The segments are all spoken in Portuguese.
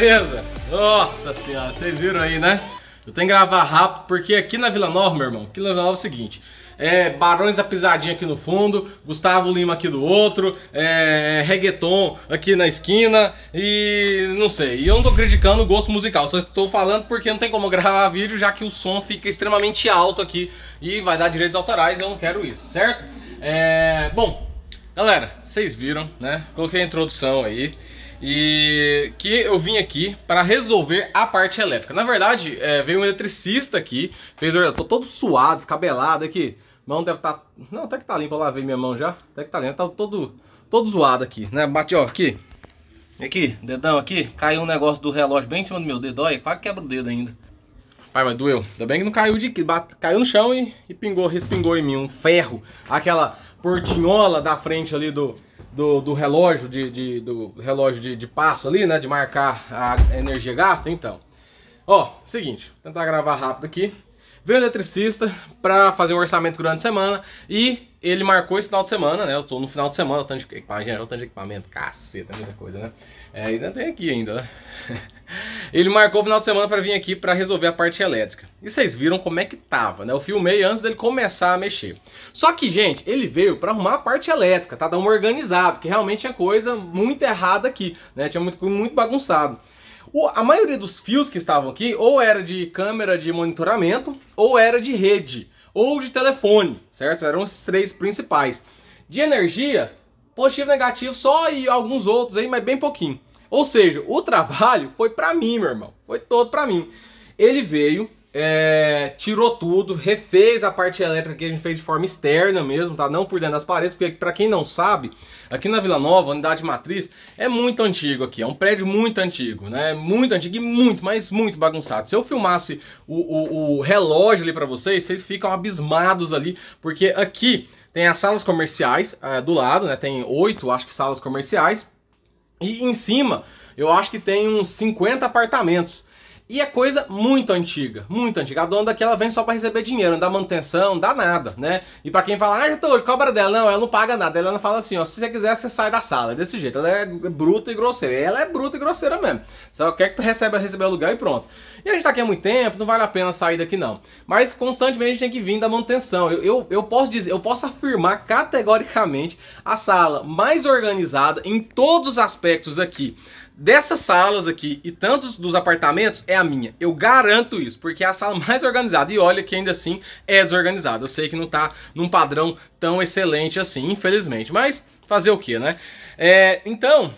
beleza? Nossa senhora, vocês viram aí, né? Eu tenho que gravar rápido, porque aqui na Vila Nova, meu irmão, aqui na Vila Nova é o seguinte. É, Barões da Pisadinha aqui no fundo, Gustavo Lima aqui do outro, é, é reggaeton aqui na esquina e não sei. E eu não tô criticando o gosto musical, só estou falando porque não tem como gravar vídeo, já que o som fica extremamente alto aqui e vai dar direitos autorais, eu não quero isso, certo? É, bom, galera, vocês viram, né? Coloquei a introdução aí. E que eu vim aqui para resolver a parte elétrica. Na verdade, é, veio um eletricista aqui, fez. Eu tô todo suado, descabelado aqui. Mão deve estar. Tá, não, até que tá limpa, eu lavei minha mão já. Até que tá limpa, tá todo, todo zoado aqui, né? Bati, ó, aqui. Aqui, dedão aqui, caiu um negócio do relógio bem em cima do meu dedo, olha, quase quebra o dedo ainda. Pai, mas doeu. Ainda bem que não caiu de caiu no chão e, e pingou, respingou em mim um ferro, aquela portinhola da frente ali do do, do relógio, de, de, do relógio de, de passo ali, né? De marcar a energia gasta, então. Ó, seguinte, tentar gravar rápido aqui. Veio o eletricista para fazer um orçamento durante a semana e ele marcou esse final de semana, né? Eu tô no final de semana, o tanto de equipamento, é, tanto de equipamento, caceta, muita coisa, né? É, ainda tem aqui ainda, né? ele marcou o final de semana para vir aqui para resolver a parte elétrica. E vocês viram como é que tava, né? Eu filmei antes dele começar a mexer. Só que, gente, ele veio para arrumar a parte elétrica, tá? Dar uma organizada, porque realmente tinha coisa muito errada aqui, né? Tinha muito, muito bagunçado a maioria dos fios que estavam aqui ou era de câmera de monitoramento, ou era de rede, ou de telefone, certo? Eram esses três principais. De energia, positivo, negativo, só e alguns outros aí, mas bem pouquinho. Ou seja, o trabalho foi para mim, meu irmão. Foi todo para mim. Ele veio, é, tirou tudo, refez a parte elétrica que a gente fez de forma externa mesmo, tá? Não por dentro das paredes, porque para quem não sabe, aqui na Vila Nova, a unidade matriz é muito antigo aqui, é um prédio muito antigo, né? Muito antigo e muito, mas muito bagunçado. Se eu filmasse o, o, o relógio ali para vocês, vocês ficam abismados ali, porque aqui tem as salas comerciais é, do lado, né? Tem oito, acho que salas comerciais, e em cima eu acho que tem uns 50 apartamentos. E é coisa muito antiga, muito antiga. A dona daqui ela vem só para receber dinheiro, não dá manutenção, não dá nada, né? E para quem fala, ah, Arthur, cobra dela, não, ela não paga nada. Ela não fala assim, ó, se você quiser, você sai da sala. É desse jeito, ela é bruta e grosseira. Ela é bruta e grosseira mesmo. Só quer que recebe receber aluguel e pronto. E a gente tá aqui há muito tempo, não vale a pena sair daqui não. Mas constantemente a gente tem que vir da manutenção. Eu, eu, eu posso dizer, eu posso afirmar categoricamente a sala mais organizada em todos os aspectos aqui dessas salas aqui e tantos dos apartamentos é a minha. Eu garanto isso, porque é a sala mais organizada. E olha que ainda assim é desorganizada. Eu sei que não tá num padrão tão excelente assim, infelizmente. Mas fazer o que, né? É, então,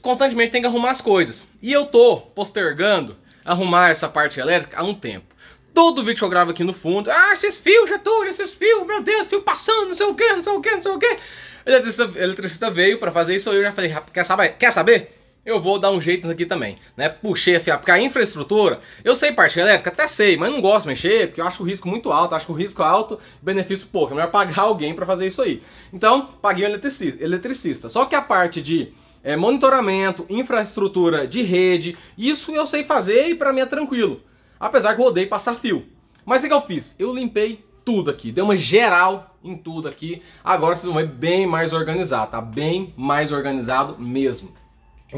constantemente tem que arrumar as coisas. E eu tô postergando arrumar essa parte elétrica há um tempo. Todo vídeo que eu gravo aqui no fundo, ah, esses fios, Getúlio, esses fios, meu Deus, fio passando, não sei o que, não sei o que, não sei o que. Eletricista, eletricista veio para fazer isso, eu já falei, quer saber? Quer saber? eu vou dar um jeito nisso aqui também, né? Puxei a FIA, porque a infraestrutura, eu sei parte elétrica, até sei, mas não gosto de mexer, porque eu acho o risco muito alto, acho que o risco alto, benefício pouco, é melhor pagar alguém para fazer isso aí. Então, paguei um eletricista. Só que a parte de é, monitoramento, infraestrutura de rede, isso eu sei fazer e para mim é tranquilo. Apesar que eu odeio passar fio. Mas o que eu fiz? Eu limpei tudo aqui, deu uma geral em tudo aqui. Agora vocês vão ver bem mais organizado, tá? Bem mais organizado mesmo.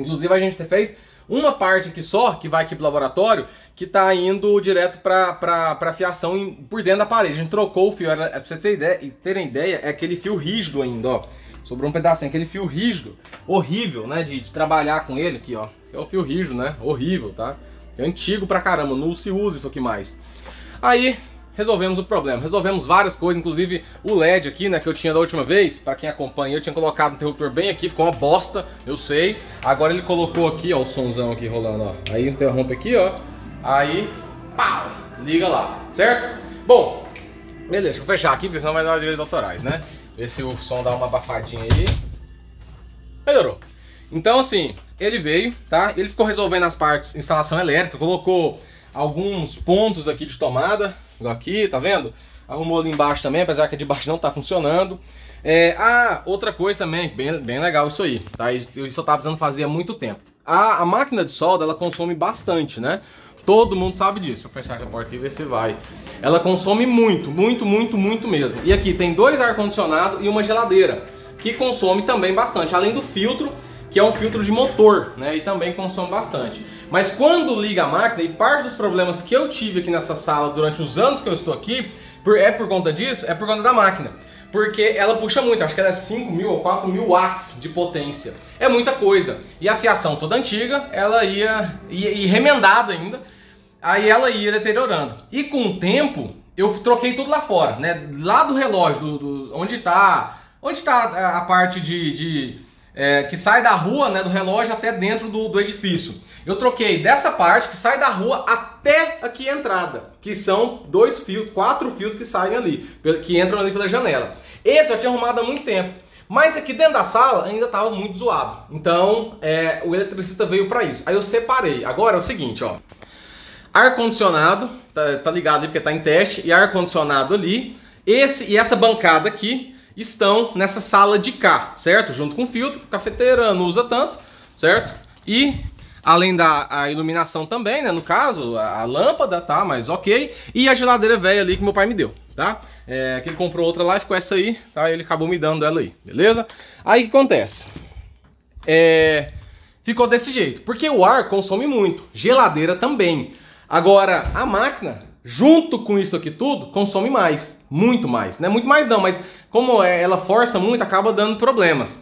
Inclusive a gente fez uma parte aqui só, que vai aqui pro laboratório, que tá indo direto pra, pra, pra fiação em, por dentro da parede. A gente trocou o fio, era, é, pra vocês terem ideia, terem ideia, é aquele fio rígido ainda, ó. Sobrou um pedacinho, aquele fio rígido, horrível, né, de, de trabalhar com ele aqui, ó. é o fio rígido, né, horrível, tá? É antigo pra caramba, não se usa isso aqui mais. Aí, resolvemos o problema. Resolvemos várias coisas, inclusive o LED aqui, né, que eu tinha da última vez, para quem acompanha, eu tinha colocado o interruptor bem aqui, ficou uma bosta, eu sei. Agora ele colocou aqui, ó, o sonzão aqui rolando, ó. Aí interrompe aqui, ó. Aí, pau, liga lá, certo? Bom, beleza, deixa eu fechar aqui, porque senão vai dar direitos autorais, né? Ver se o som dá uma abafadinha aí. Melhorou. Então, assim, ele veio, tá? Ele ficou resolvendo as partes instalação elétrica, colocou alguns pontos aqui de tomada, Aqui, tá vendo? Arrumou ali embaixo também, apesar que a de baixo não tá funcionando. É, ah, outra coisa também, bem, bem legal isso aí, tá? Eu só tava precisando fazer há muito tempo. A, a máquina de solda, ela consome bastante, né? Todo mundo sabe disso. eu fechar a porta aqui e ver se vai. Ela consome muito, muito, muito, muito mesmo. E aqui tem dois ar-condicionado e uma geladeira, que consome também bastante. Além do filtro, que é um filtro de motor, né? E também consome bastante. Mas quando liga a máquina, e parte dos problemas que eu tive aqui nessa sala durante os anos que eu estou aqui, é por conta disso, é por conta da máquina. Porque ela puxa muito, acho que ela é 5 mil ou 4 mil watts de potência. É muita coisa. E a fiação toda antiga, ela ia, ia, ia remendada ainda, aí ela ia deteriorando. E com o tempo, eu troquei tudo lá fora, né? Lá do relógio, do, do onde está onde está a parte de, de é, que sai da rua, né, do relógio até dentro do, do edifício. Eu troquei dessa parte que sai da rua até aqui a entrada, que são dois fios, quatro fios que saem ali, que entram ali pela janela. Esse eu tinha arrumado há muito tempo. Mas aqui dentro da sala ainda estava muito zoado. Então é, o eletricista veio para isso. Aí eu separei. Agora é o seguinte, ó. Ar-condicionado, tá, tá, ligado ali porque tá em teste, e ar-condicionado ali. Esse e essa bancada aqui estão nessa sala de cá, certo? Junto com o filtro, cafeteira, não usa tanto, certo? E Além da iluminação também, né? No caso, a, a, lâmpada, tá? Mas ok. E a geladeira velha ali que meu pai me deu, tá? É, que ele comprou outra lá e ficou essa aí, tá? Ele acabou me dando ela aí, beleza? Aí o que acontece? É... Ficou desse jeito. Porque o ar consome muito. Geladeira também. Agora, a máquina, junto com isso aqui tudo, consome mais, muito mais, né? Muito mais não, mas como é, ela força muito, acaba dando problemas.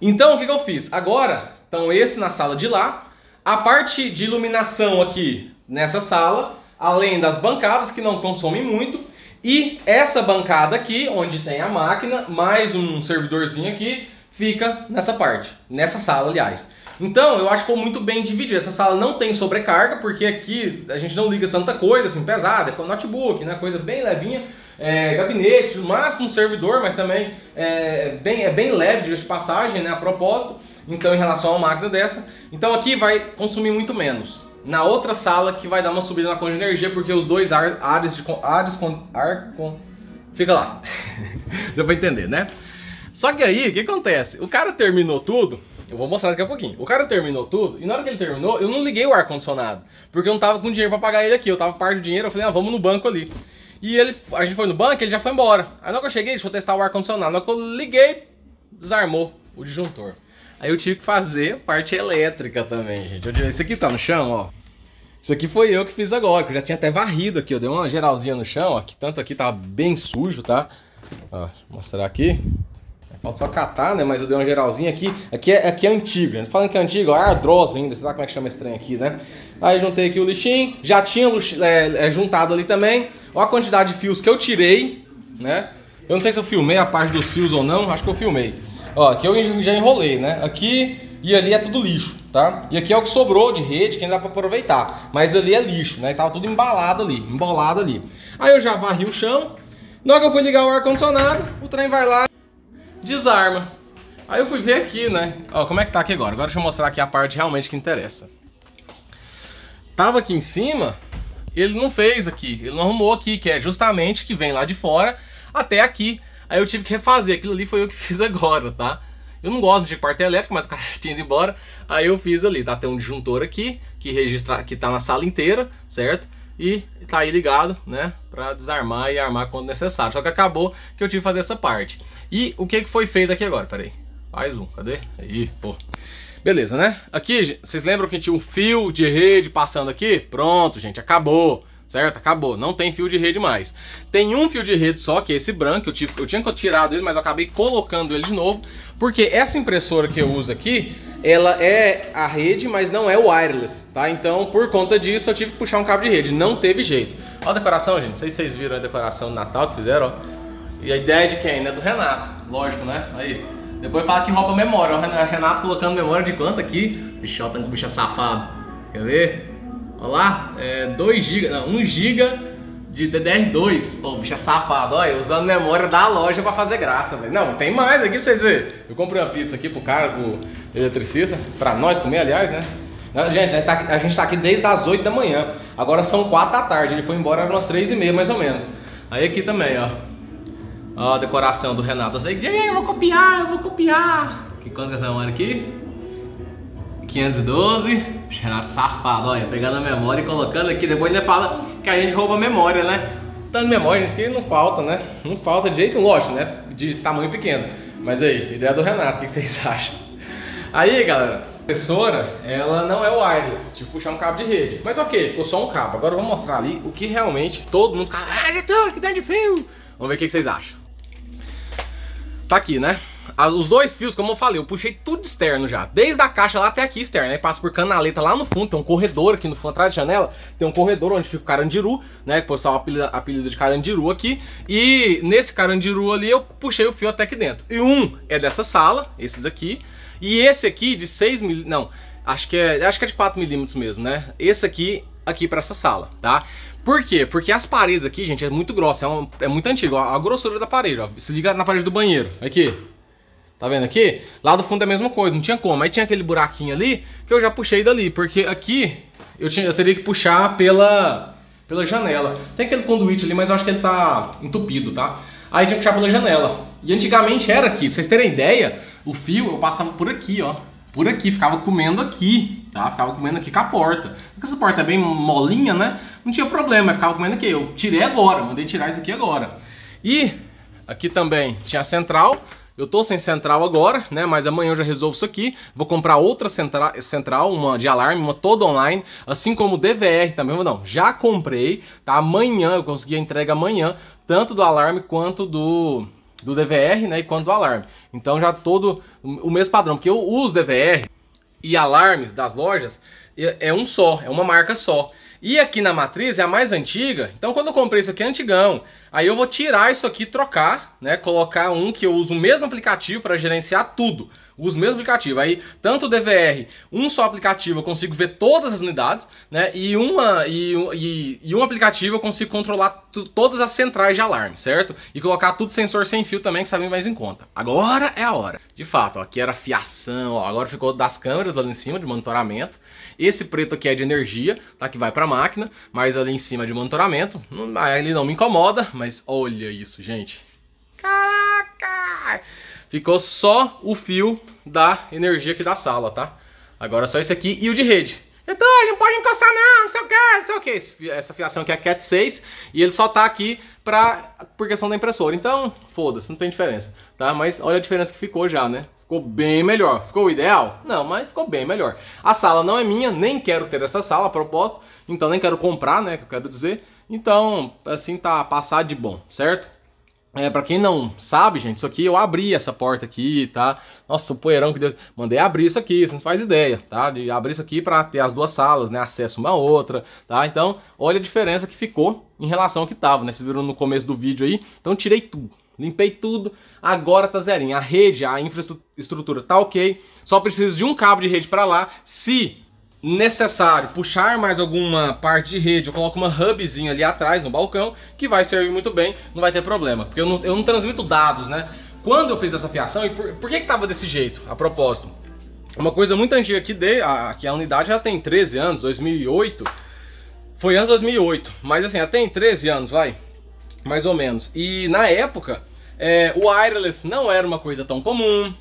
Então, o que, que eu fiz? Agora, então esse na sala de lá, a parte de iluminação aqui nessa sala, além das bancadas que não consomem muito, e essa bancada aqui, onde tem a máquina, mais um servidorzinho aqui, fica nessa parte, nessa sala, aliás. Então, eu acho que ficou muito bem dividido. Essa sala não tem sobrecarga, porque aqui a gente não liga tanta coisa, assim, pesada, é notebook, né? Coisa bem levinha, é, gabinete, no máximo servidor, mas também é bem, é bem leve de passagem, né? A propósito. Então, em relação a uma máquina dessa, então aqui vai consumir muito menos. Na outra sala que vai dar uma subida na conta de energia, porque os dois ar, ares de ares com, ar com fica lá. Deu pra entender, né? Só que aí, o que acontece? O cara terminou tudo, eu vou mostrar daqui a pouquinho. O cara terminou tudo, e na hora que ele terminou, eu não liguei o ar-condicionado. Porque eu não tava com dinheiro pra pagar ele aqui. Eu tava parte do dinheiro, eu falei, ah, vamos no banco ali. E ele, a gente foi no banco, ele já foi embora. Aí na hora que eu cheguei, deixa eu testar o ar-condicionado. Na hora que eu liguei, desarmou o disjuntor. Aí eu tive que fazer parte elétrica também, gente. esse aqui tá no chão, ó. Isso aqui foi eu que fiz agora, que eu já tinha até varrido aqui, eu dei uma geralzinha no chão, ó, que tanto aqui tá bem sujo, tá? Ó, mostrar aqui. É, falta só catar, né? Mas eu dei uma geralzinha aqui. Aqui é, aqui é antiga. Né? Falando que é antiga, ó, é ardrosa ainda. Sei lá como é que chama esse trem aqui, né? Aí juntei aqui o lixinho. Já tinha é, é, juntado ali também. Ó a quantidade de fios que eu tirei, né? Eu não sei se eu filmei a parte dos fios ou não. Acho que eu filmei. Ó, aqui eu já enrolei, né? Aqui e ali é tudo lixo, tá? E aqui é o que sobrou de rede, que ainda dá para aproveitar. Mas ali é lixo, né? tava tudo embalado ali, embolado ali. Aí eu já varri o chão. Na hora que eu fui ligar o ar-condicionado, o trem vai lá, desarma. Aí eu fui ver aqui, né? Ó, como é que tá aqui agora? Agora deixa eu mostrar aqui a parte realmente que interessa. Tava aqui em cima, ele não fez aqui, ele não arrumou aqui, que é justamente que vem lá de fora até aqui Aí eu tive que refazer, aquilo ali foi eu que fiz agora, tá? Eu não gosto de parte elétrica, mas o cara tinha ido embora. Aí eu fiz ali, tá? Tem um disjuntor aqui, que registra, que tá na sala inteira, certo? E tá aí ligado, né? Pra desarmar e armar quando necessário. Só que acabou que eu tive que fazer essa parte. E o que, que foi feito aqui agora? Peraí. Mais um, cadê? Aí, pô. Beleza, né? Aqui, vocês lembram que tinha um fio de rede passando aqui? Pronto, gente, acabou certo? Acabou, não tem fio de rede mais. Tem um fio de rede só, que é esse branco, eu, tive, eu tinha tirado ele, mas eu acabei colocando ele de novo, porque essa impressora que eu uso aqui, ela é a rede, mas não é wireless, tá? Então, por conta disso, eu tive que puxar um cabo de rede, não teve jeito. Olha a decoração, gente, não sei se vocês viram a decoração do Natal que fizeram, ó. E a ideia é de quem? é Do Renato, lógico, né? Aí, depois fala que rouba memória, o Renato colocando memória de quanto aqui? Bichota, tá bicho safado, quer ver? Olha lá, é 2 GB, não, 1 GB de DDR2. Ô, oh, é safado, olha, usando memória da loja pra fazer graça, velho. Não, tem mais aqui pra vocês verem. Eu comprei uma pizza aqui pro cara, pro eletricista, pra nós comer, aliás, né? Gente, a gente, tá, a gente tá aqui desde as 8 da manhã, agora são 4 da tarde, ele foi embora umas 3 e meia, mais ou menos. Aí aqui também, ó. Ó a decoração do Renato. Eu sei que eu vou copiar, eu vou copiar. Que quando que é essa hora aqui? 512. Renato safado, olha, pegando a memória e colocando aqui. Depois ainda fala que a gente rouba a memória, né? Tanto tá memória, isso que não falta, né? Não falta de jeito, lógico, né? De tamanho pequeno. Mas aí, ideia do Renato, o que vocês acham? Aí, galera, a impressora, ela não é wireless, tipo puxar um cabo de rede. Mas ok, ficou só um cabo. Agora eu vou mostrar ali o que realmente todo mundo Ah, então, que dá de fio! Vamos ver o que vocês acham. Tá aqui, né? os dois fios, como eu falei, eu puxei tudo externo já. Desde a caixa lá até aqui externo, né? Passa por canaleta lá no fundo, tem um corredor aqui no fundo, atrás da janela. Tem um corredor onde fica o carandiru, né? Que o pessoal apelida, apelida de carandiru aqui. E nesse carandiru ali eu puxei o fio até aqui dentro. E um é dessa sala, esses aqui. E esse aqui de 6 mil... Não, acho que é, acho que é de 4 milímetros mesmo, né? Esse aqui, aqui para essa sala, tá? Por quê? Porque as paredes aqui, gente, é muito grossa, é, um, é muito antigo. Ó, a grossura da parede, ó. Se liga na parede do banheiro. Aqui. Tá vendo aqui? Lá do fundo é a mesma coisa, não tinha como. Aí tinha aquele buraquinho ali que eu já puxei dali, porque aqui eu, tinha, eu teria que puxar pela, pela janela. Tem aquele conduíte ali, mas eu acho que ele tá entupido, tá? Aí tinha que puxar pela janela. E antigamente era aqui, pra vocês terem ideia, o fio eu passava por aqui, ó. Por aqui, ficava comendo aqui, tá? Ficava comendo aqui com a porta. Porque essa porta é bem molinha, né? Não tinha problema, ficava comendo aqui. Eu tirei agora, mandei tirar isso aqui agora. E aqui também tinha a central, eu tô sem central agora, né? Mas amanhã eu já resolvo isso aqui. Vou comprar outra centra central, uma de alarme, uma toda online, assim como DVR também. Não, já comprei, tá? Amanhã, eu consegui a entrega amanhã, tanto do alarme quanto do do DVR, né, e quanto do alarme. Então já todo o mesmo padrão, porque eu uso DVR e alarmes das lojas é um só, é uma marca só. E aqui na matriz é a mais antiga, então quando eu comprei isso aqui é antigão. Aí eu vou tirar isso aqui, trocar, né? Colocar um que eu uso o mesmo aplicativo para gerenciar tudo. Uso o mesmo aplicativo. Aí, tanto o DVR, um só aplicativo eu consigo ver todas as unidades, né? E, uma, e, e, e um aplicativo eu consigo controlar todas as centrais de alarme, certo? E colocar tudo sensor sem fio também, que sabe mais em conta. Agora é a hora. De fato, ó, aqui era fiação, ó, agora ficou das câmeras lá em cima de monitoramento. Esse preto aqui é de energia, tá? Que vai pra máquina, mas ali em cima é de monitoramento. Ele não me incomoda, mas olha isso, gente. Caraca! Ficou só o fio da energia aqui da sala, tá? Agora só esse aqui e o de rede. Getúlio, não pode encostar não, não sei o que, não sei o que. essa fiação aqui é Cat 6 e ele só tá aqui pra, por questão da impressora. Então, foda-se, não tem diferença, tá? Mas olha a diferença que ficou já, né? Ficou bem melhor. Ficou ideal? Não, mas ficou bem melhor. A sala não é minha, nem quero ter essa sala a propósito, então nem quero comprar, né, que eu quero dizer. Então, assim tá passado de bom, certo? É, pra quem não sabe, gente, isso aqui eu abri essa porta aqui, tá? Nossa, o poeirão que Deus. Mandei abrir isso aqui, você não faz ideia, tá? De abrir isso aqui pra ter as duas salas, né? Acesso uma a outra, tá? Então, olha a diferença que ficou em relação ao que tava, né? Vocês viram no começo do vídeo aí. Então, tirei tudo. Limpei tudo, agora tá zerinho. A rede, a infraestrutura tá ok. Só preciso de um cabo de rede para lá. Se necessário puxar mais alguma parte de rede, eu coloco uma hubzinha ali atrás no balcão, que vai servir muito bem, não vai ter problema, porque eu não, eu não transmito dados, né? Quando eu fiz essa fiação, e por, por que que tava desse jeito, a propósito? Uma coisa muito antiga que, de, a, que é a unidade já tem 13 anos, 2008, foi antes de 2008, mas assim, até em 13 anos, vai, mais ou menos. E na época, é, o wireless não era uma coisa tão comum,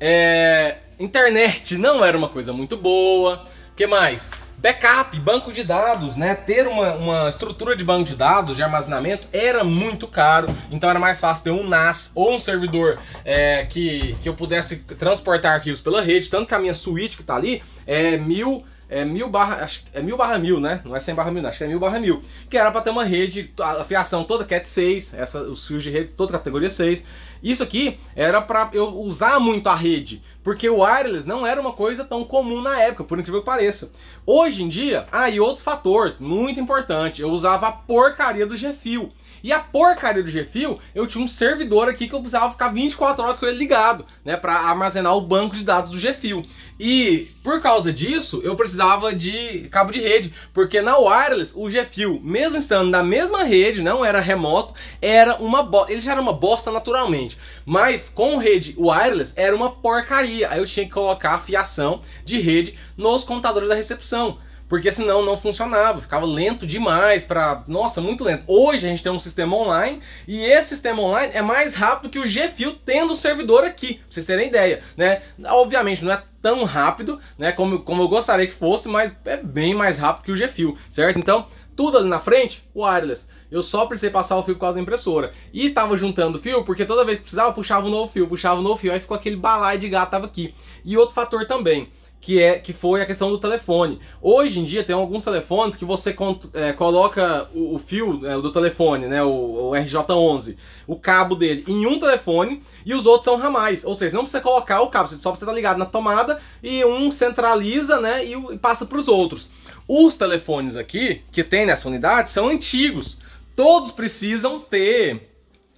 é, internet não era uma coisa muito boa, que mais? Backup, banco de dados, né? Ter uma, uma estrutura de banco de dados, de armazenamento, era muito caro. Então era mais fácil ter um NAS ou um servidor é, que, que eu pudesse transportar arquivos pela rede. Tanto que a minha suíte que tá ali é mil é mil barra, acho, é mil barra mil, né? Não é 100 barra mil, não, acho que é mil barra mil. Que era para ter uma rede, a fiação toda CAT 6, é essa, os fios de rede toda categoria 6. Isso aqui era para eu usar muito a rede, porque o wireless não era uma coisa tão comum na época, por incrível que pareça. Hoje em dia, ah, e outro fator muito importante, eu usava a porcaria do G-Fio. E a porcaria do Gfil, eu tinha um servidor aqui que eu precisava ficar 24 horas com ele ligado, né, para armazenar o banco de dados do Gfil. E por causa disso, eu precisava de cabo de rede, porque na wireless o Gfil, mesmo estando na mesma rede, não era remoto, era uma bosta, ele já era uma bosta naturalmente, mas com rede wireless era uma porcaria. Aí eu tinha que colocar a fiação de rede nos computadores da recepção. Porque senão não funcionava, ficava lento demais para, nossa, muito lento. Hoje a gente tem um sistema online e esse sistema online é mais rápido que o GFIL tendo o servidor aqui, pra vocês terem ideia, né? Obviamente não é tão rápido, né, como, como eu gostaria que fosse, mas é bem mais rápido que o GFIL, certo? Então, tudo ali na frente, wireless. Eu só precisei passar o fio por causa da impressora. E tava juntando fio, porque toda vez que precisava, puxava um novo fio, puxava um novo fio, aí ficou aquele balaio de gato tava aqui. E outro fator também, que é que foi a questão do telefone. Hoje em dia tem alguns telefones que você é, coloca o, o fio é, do telefone, né, o, o, RJ11, o cabo dele em um telefone e os outros são ramais, ou seja, não precisa colocar o cabo, você só precisa estar ligado na tomada e um centraliza, né, e, e passa para os outros. Os telefones aqui que tem nessa unidade são antigos. Todos precisam ter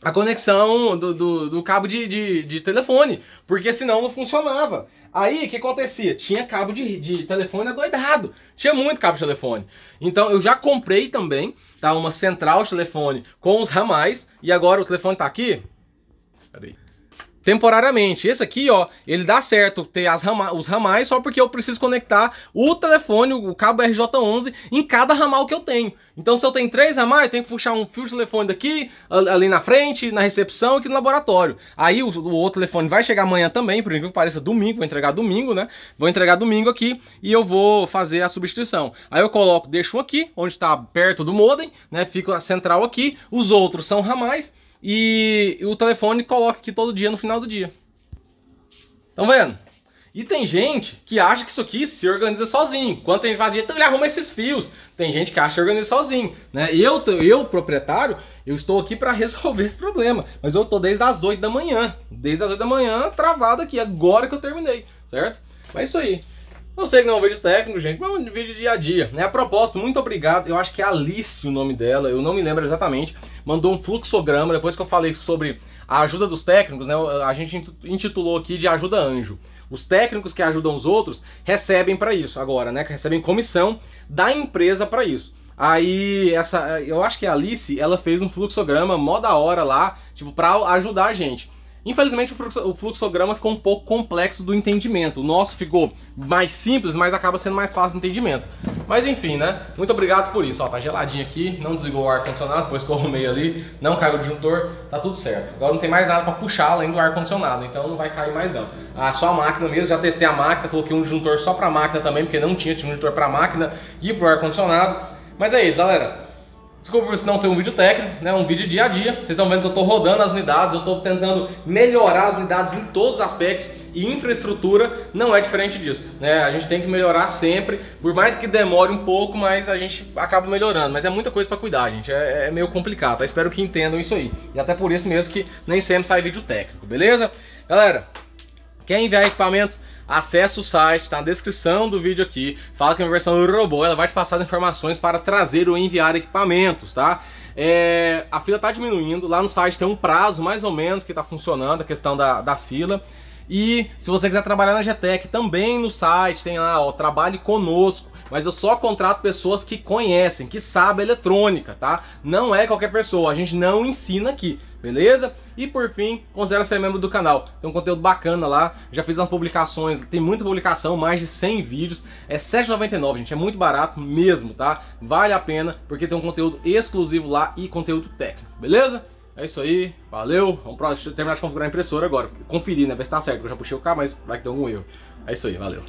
a conexão do, do, do cabo de, de, de telefone, porque senão não funcionava. Aí, o que acontecia? Tinha cabo de, de telefone adoidado. Tinha muito cabo de telefone. Então, eu já comprei também, tá? Uma central de telefone com os ramais. E agora o telefone tá aqui. Peraí temporariamente. Esse aqui, ó, ele dá certo ter as rama os ramais só porque eu preciso conectar o telefone, o cabo RJ11, em cada ramal que eu tenho. Então, se eu tenho três ramais, eu tenho que puxar um fio de telefone daqui, ali na frente, na recepção e aqui no laboratório. Aí o, o, outro telefone vai chegar amanhã também, por incrível que pareça, domingo, vou entregar domingo, né? Vou entregar domingo aqui e eu vou fazer a substituição. Aí eu coloco, deixo um aqui, onde está perto do modem, né? fico a central aqui, os outros são ramais, e o telefone coloca aqui todo dia no final do dia. Estão vendo? E tem gente que acha que isso aqui se organiza sozinho. Quanto tem gente faz então ele arruma esses fios. Tem gente que acha que organiza sozinho, né? Eu, eu proprietário, eu estou aqui para resolver esse problema, mas eu estou desde as 8 da manhã, desde as 8 da manhã travado aqui, agora que eu terminei, certo? Mas é isso aí. Eu sei que não é um vídeo técnico, gente, mas é um vídeo dia a dia. Né? A propósito, muito obrigado. Eu acho que é Alice o nome dela, eu não me lembro exatamente. Mandou um fluxograma, depois que eu falei sobre a ajuda dos técnicos, né? A gente intitulou aqui de ajuda anjo. Os técnicos que ajudam os outros recebem para isso agora, né? Que recebem comissão da empresa para isso. Aí essa, eu acho que a Alice, ela fez um fluxograma mó da hora lá, tipo para ajudar a gente. Infelizmente, o fluxograma ficou um pouco complexo do entendimento. O nosso ficou mais simples, mas acaba sendo mais fácil de entendimento. Mas enfim, né? Muito obrigado por isso. Ó, tá geladinho aqui, não desligou o ar-condicionado, depois que eu arrumei ali, não caiu o disjuntor, tá tudo certo. Agora não tem mais nada para puxar além do ar-condicionado, então não vai cair mais não. Ah, só a máquina mesmo, já testei a máquina, coloquei um disjuntor só para máquina também, porque não tinha disjuntor para máquina e para o ar-condicionado. Mas é isso, galera. Desculpa por não ser um vídeo técnico, né? um vídeo dia a dia. Vocês estão vendo que eu estou rodando as unidades, eu estou tentando melhorar as unidades em todos os aspectos e infraestrutura não é diferente disso. Né? A gente tem que melhorar sempre, por mais que demore um pouco, mas a gente acaba melhorando. Mas é muita coisa para cuidar, gente. É, é meio complicado. Tá? Espero que entendam isso aí. E até por isso mesmo que nem sempre sai vídeo técnico, beleza? Galera, quer enviar equipamentos? acessa o site, tá na descrição do vídeo aqui. Fala que é uma versão robô, ela vai te passar as informações para trazer ou enviar equipamentos, tá? É, a fila tá diminuindo, lá no site tem um prazo mais ou menos que tá funcionando, a questão da, da fila. E se você quiser trabalhar na GTEC, também no site tem lá, ó, trabalhe conosco mas eu só contrato pessoas que conhecem, que sabem eletrônica, tá? Não é qualquer pessoa, a gente não ensina aqui beleza? E por fim, considere ser membro do canal. Tem um conteúdo bacana lá, já fiz umas publicações, tem muita publicação, mais de 100 vídeos. É R$7,99, 7,99, gente, é muito barato mesmo, tá? Vale a pena, porque tem um conteúdo exclusivo lá e conteúdo técnico, beleza? É isso aí, valeu. Vamos pra, terminar de configurar a impressora agora. Conferir, né? Ver se tá certo, eu já puxei o carro, mas vai que tem algum erro. É isso aí, valeu.